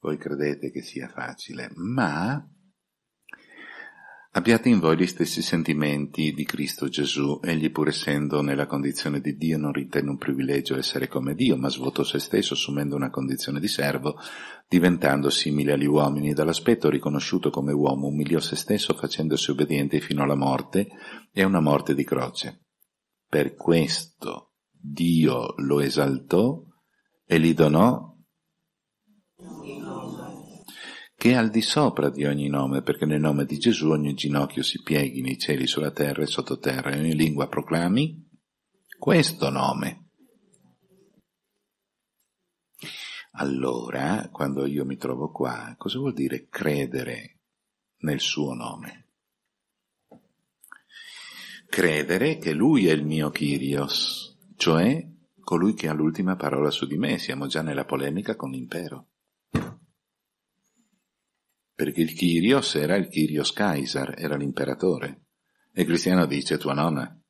voi credete che sia facile, ma abbiate in voi gli stessi sentimenti di Cristo Gesù, egli pur essendo nella condizione di Dio non ritenne un privilegio essere come Dio, ma svuotò se stesso assumendo una condizione di servo, diventando simile agli uomini, dall'aspetto riconosciuto come uomo umiliò se stesso facendosi obbediente fino alla morte e a una morte di croce. Per questo Dio lo esaltò e gli donò che è al di sopra di ogni nome, perché nel nome di Gesù ogni ginocchio si pieghi nei cieli, sulla terra e sottoterra, e ogni lingua proclami questo nome. Allora, quando io mi trovo qua, cosa vuol dire credere nel suo nome? Credere che lui è il mio Kyrios, cioè colui che ha l'ultima parola su di me. Siamo già nella polemica con l'impero perché il Kyrios era il Kyrios Kaiser, era l'imperatore. E Cristiano dice tua nonna.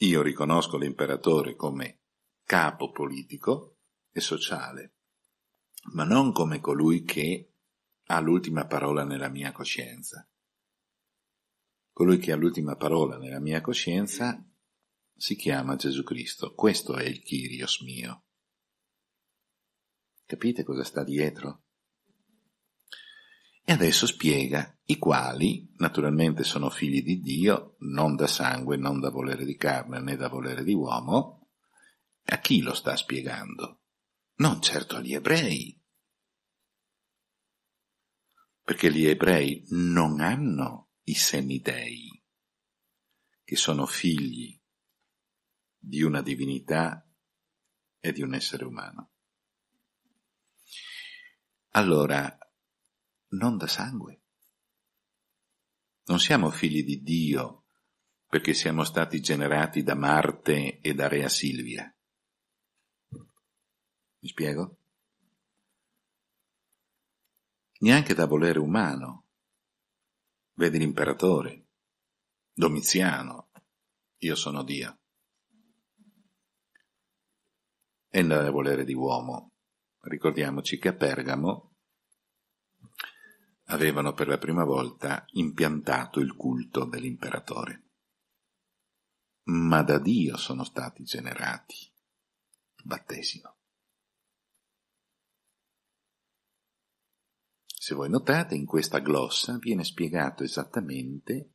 Io riconosco l'imperatore come capo politico e sociale, ma non come colui che ha l'ultima parola nella mia coscienza. Colui che ha l'ultima parola nella mia coscienza si chiama Gesù Cristo. Questo è il Kyrios mio. Capite cosa sta dietro? E adesso spiega i quali naturalmente sono figli di Dio, non da sangue, non da volere di carne né da volere di uomo, a chi lo sta spiegando? Non certo agli ebrei, perché gli ebrei non hanno i semidei, che sono figli di una divinità e di un essere umano. Allora, non da sangue. Non siamo figli di Dio perché siamo stati generati da Marte e da Rea Silvia. Mi spiego? Neanche da volere umano. Vedi l'imperatore, Domiziano, io sono Dio. E non da volere di uomo. Ricordiamoci che a Pergamo avevano per la prima volta impiantato il culto dell'imperatore. Ma da Dio sono stati generati. Battesimo. Se voi notate, in questa glossa viene spiegato esattamente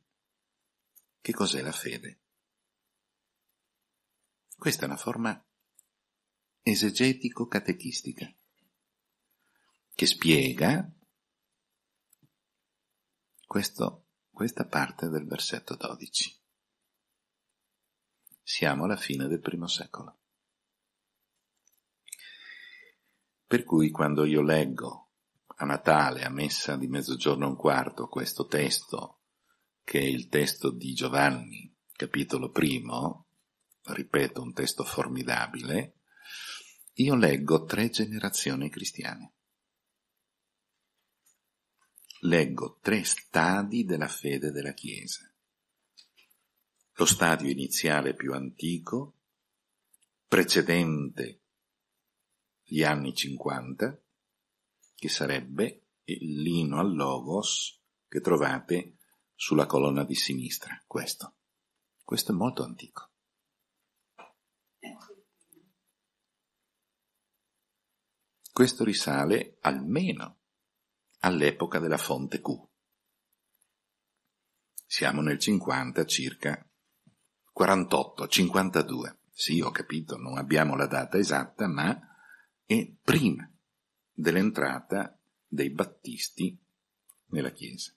che cos'è la fede. Questa è una forma esegetico-catechistica che spiega questo, questa parte del versetto 12. Siamo alla fine del primo secolo. Per cui quando io leggo a Natale, a messa di mezzogiorno e un quarto, questo testo, che è il testo di Giovanni, capitolo primo, ripeto, un testo formidabile, io leggo tre generazioni cristiane leggo tre stadi della fede della Chiesa. Lo stadio iniziale più antico, precedente gli anni 50, che sarebbe il l'ino al logos che trovate sulla colonna di sinistra, questo. Questo è molto antico. Questo risale almeno all'epoca della fonte Q. Siamo nel 50 circa 48, 52. Sì, ho capito, non abbiamo la data esatta, ma è prima dell'entrata dei battisti nella Chiesa.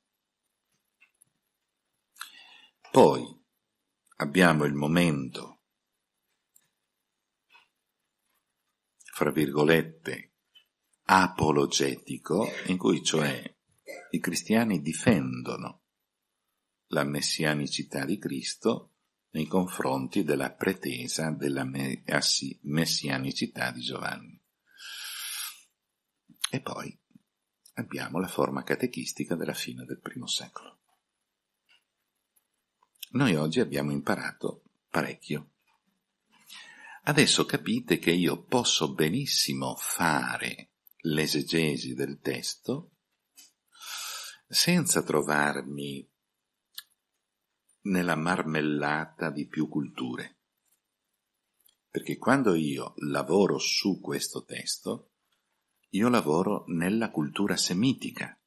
Poi abbiamo il momento, fra virgolette, apologetico, in cui cioè i cristiani difendono la messianicità di Cristo nei confronti della pretesa della messianicità di Giovanni. E poi abbiamo la forma catechistica della fine del primo secolo. Noi oggi abbiamo imparato parecchio. Adesso capite che io posso benissimo fare l'esegesi del testo senza trovarmi nella marmellata di più culture. Perché quando io lavoro su questo testo, io lavoro nella cultura semitica.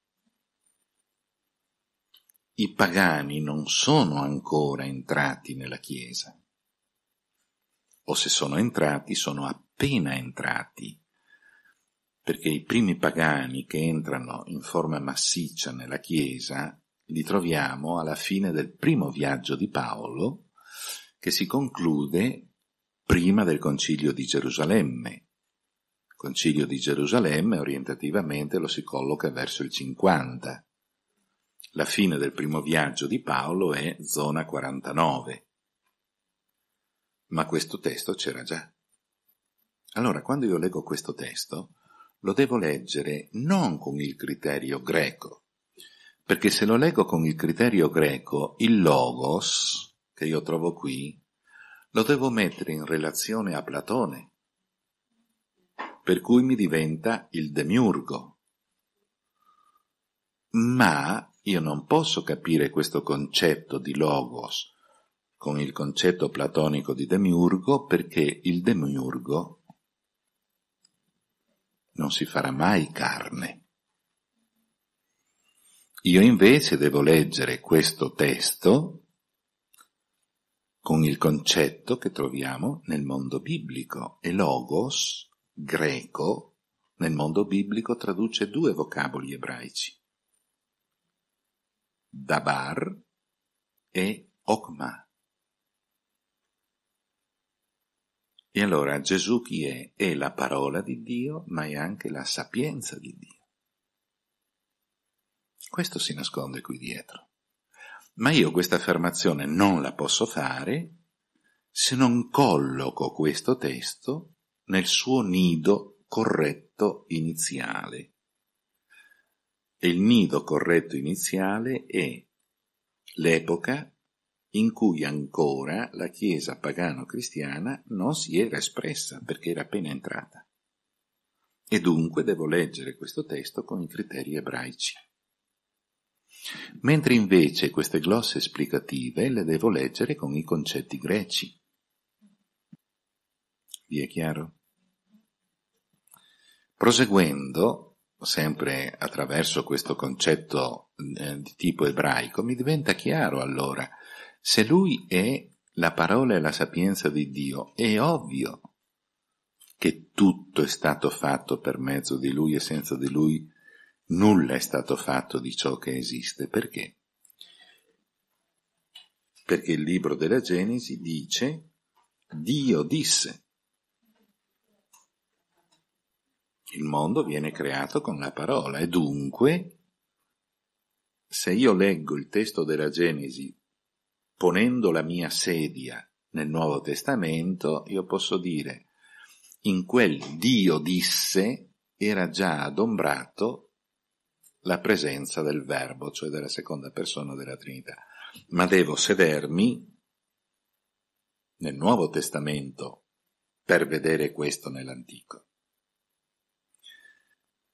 I pagani non sono ancora entrati nella Chiesa, o se sono entrati sono appena entrati perché i primi pagani che entrano in forma massiccia nella Chiesa li troviamo alla fine del primo viaggio di Paolo, che si conclude prima del concilio di Gerusalemme. Il concilio di Gerusalemme orientativamente lo si colloca verso il 50. La fine del primo viaggio di Paolo è zona 49. Ma questo testo c'era già. Allora, quando io leggo questo testo, lo devo leggere non con il criterio greco, perché se lo leggo con il criterio greco, il logos, che io trovo qui, lo devo mettere in relazione a Platone, per cui mi diventa il demiurgo. Ma io non posso capire questo concetto di logos con il concetto platonico di demiurgo perché il demiurgo non si farà mai carne. Io invece devo leggere questo testo con il concetto che troviamo nel mondo biblico e logos greco nel mondo biblico traduce due vocaboli ebraici, dabar e okma E allora Gesù chi è? È la parola di Dio, ma è anche la sapienza di Dio. Questo si nasconde qui dietro. Ma io questa affermazione non la posso fare se non colloco questo testo nel suo nido corretto iniziale. E il nido corretto iniziale è l'epoca in cui ancora la Chiesa pagano-cristiana non si era espressa perché era appena entrata. E dunque devo leggere questo testo con i criteri ebraici. Mentre invece queste glosse esplicative le devo leggere con i concetti greci. Vi è chiaro? Proseguendo, sempre attraverso questo concetto eh, di tipo ebraico, mi diventa chiaro allora se lui è la parola e la sapienza di Dio, è ovvio che tutto è stato fatto per mezzo di lui e senza di lui nulla è stato fatto di ciò che esiste. Perché? Perché il libro della Genesi dice Dio disse. Il mondo viene creato con la parola e dunque se io leggo il testo della Genesi ponendo la mia sedia nel Nuovo Testamento, io posso dire, in quel Dio disse era già adombrato la presenza del Verbo, cioè della seconda persona della Trinità. Ma devo sedermi nel Nuovo Testamento per vedere questo nell'Antico.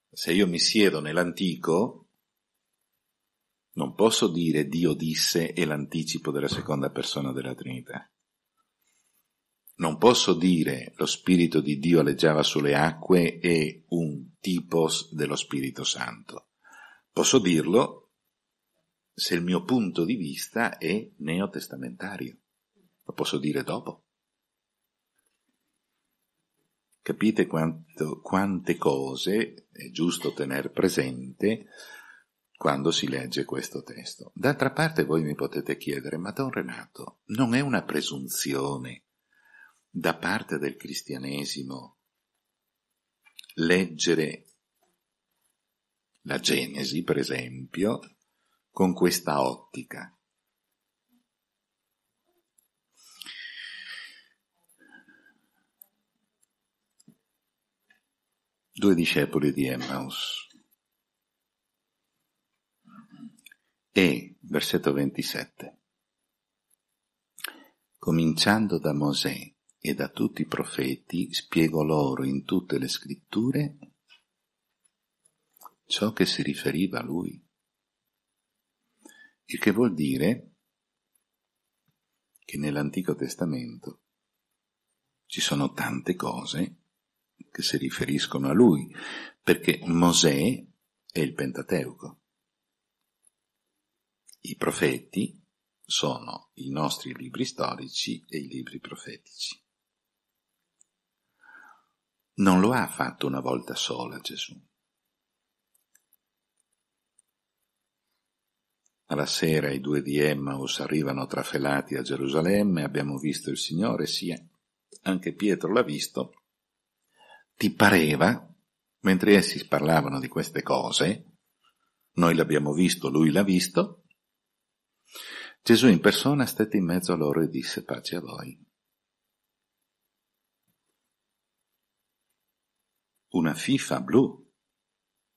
Se io mi siedo nell'Antico, non posso dire Dio disse è l'anticipo della seconda persona della Trinità. Non posso dire lo Spirito di Dio aleggiava sulle acque è un tipos dello Spirito Santo. Posso dirlo se il mio punto di vista è neotestamentario. Lo posso dire dopo. Capite quanto, quante cose è giusto tenere presente quando si legge questo testo. D'altra parte voi mi potete chiedere, ma Don Renato, non è una presunzione da parte del cristianesimo leggere la Genesi, per esempio, con questa ottica? Due discepoli di Emmaus E, versetto 27, cominciando da Mosè e da tutti i profeti, spiego loro in tutte le scritture ciò che si riferiva a lui. Il che vuol dire che nell'Antico Testamento ci sono tante cose che si riferiscono a lui, perché Mosè è il Pentateuco. I profeti sono i nostri libri storici e i libri profetici. Non lo ha fatto una volta sola Gesù. Alla sera i due di Emmaus arrivano trafelati a Gerusalemme, abbiamo visto il Signore, sì, anche Pietro l'ha visto. Ti pareva, mentre essi parlavano di queste cose, noi l'abbiamo visto, lui l'ha visto, Gesù in persona stette in mezzo a loro e disse pace a voi. Una fifa blu,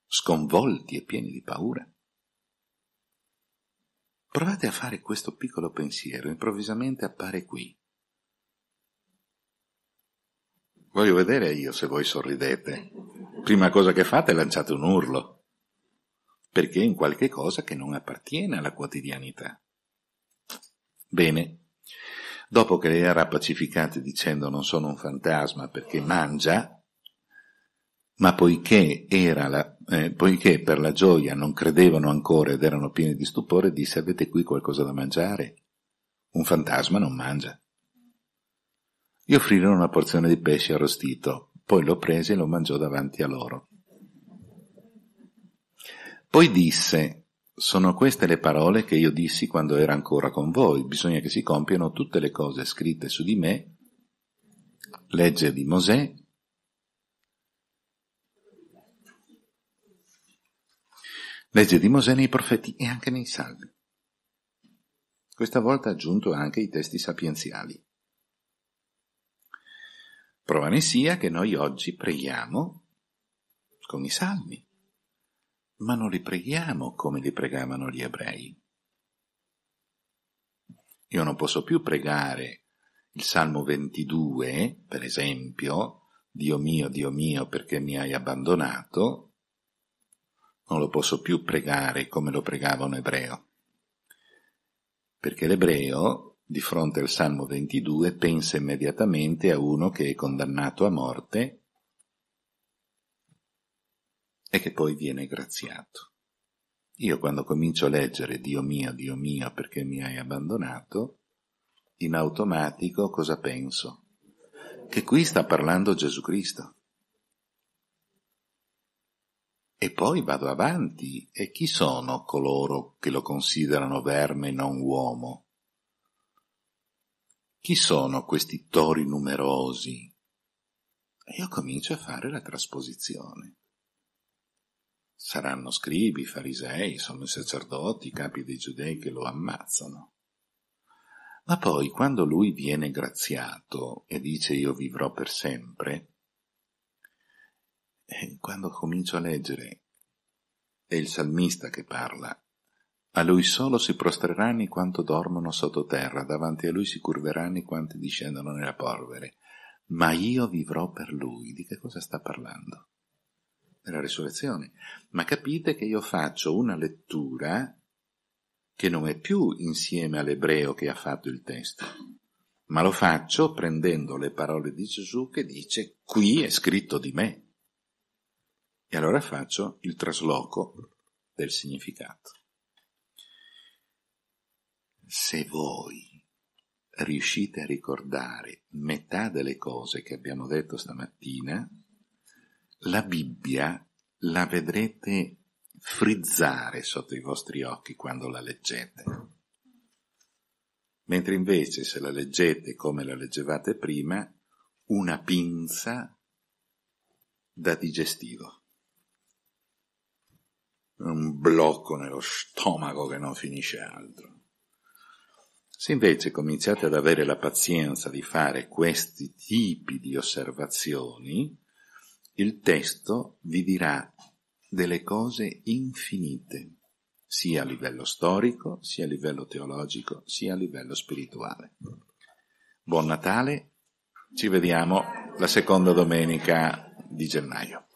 sconvolti e pieni di paura. Provate a fare questo piccolo pensiero, improvvisamente appare qui. Voglio vedere io se voi sorridete. Prima cosa che fate è lanciate un urlo, perché è in qualche cosa che non appartiene alla quotidianità. Bene, dopo che le era pacificate dicendo non sono un fantasma perché mangia, ma poiché, la, eh, poiché per la gioia non credevano ancora ed erano pieni di stupore, disse avete qui qualcosa da mangiare? Un fantasma non mangia. Gli offrirono una porzione di pesce arrostito, poi lo prese e lo mangiò davanti a loro. Poi disse, sono queste le parole che io dissi quando era ancora con voi. Bisogna che si compiano tutte le cose scritte su di me, legge di Mosè, legge di Mosè nei profeti e anche nei salmi. Questa volta ha aggiunto anche i testi sapienziali. Prova ne sia che noi oggi preghiamo con i salmi ma non li preghiamo come li pregavano gli ebrei. Io non posso più pregare il Salmo 22, per esempio, Dio mio, Dio mio, perché mi hai abbandonato, non lo posso più pregare come lo pregava un ebreo. Perché l'ebreo, di fronte al Salmo 22, pensa immediatamente a uno che è condannato a morte e che poi viene graziato. Io quando comincio a leggere Dio mio, Dio mio, perché mi hai abbandonato, in automatico cosa penso? Che qui sta parlando Gesù Cristo. E poi vado avanti, e chi sono coloro che lo considerano verme non uomo? Chi sono questi tori numerosi? E io comincio a fare la trasposizione. Saranno scribi, farisei, sono i sacerdoti, i capi dei giudei che lo ammazzano. Ma poi, quando lui viene graziato e dice io vivrò per sempre, eh, quando comincio a leggere, è il salmista che parla, a lui solo si prostreranno quanto dormono sottoterra, davanti a lui si curveranno quanti discendono nella polvere, ma io vivrò per lui. Di che cosa sta parlando? della risurrezione, ma capite che io faccio una lettura che non è più insieme all'ebreo che ha fatto il testo, ma lo faccio prendendo le parole di Gesù che dice qui è scritto di me. E allora faccio il trasloco del significato. Se voi riuscite a ricordare metà delle cose che abbiamo detto stamattina, la Bibbia la vedrete frizzare sotto i vostri occhi quando la leggete. Mentre invece se la leggete come la leggevate prima, una pinza da digestivo. Un blocco nello stomaco che non finisce altro. Se invece cominciate ad avere la pazienza di fare questi tipi di osservazioni, il testo vi dirà delle cose infinite, sia a livello storico, sia a livello teologico, sia a livello spirituale. Buon Natale, ci vediamo la seconda domenica di gennaio.